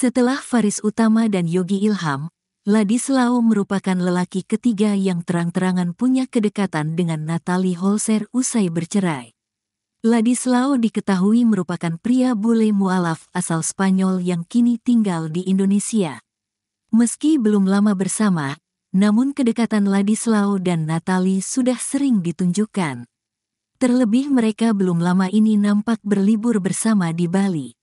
Setelah Faris Utama dan Yogi Ilham, Ladislau merupakan lelaki ketiga yang terang-terangan punya kedekatan dengan Natalie Holzer usai bercerai. Ladislau diketahui merupakan pria bule mualaf asal Spanyol yang kini tinggal di Indonesia. Meski belum lama bersama, namun kedekatan Ladislau dan Natalie sudah sering ditunjukkan. Terlebih mereka belum lama ini nampak berlibur bersama di Bali.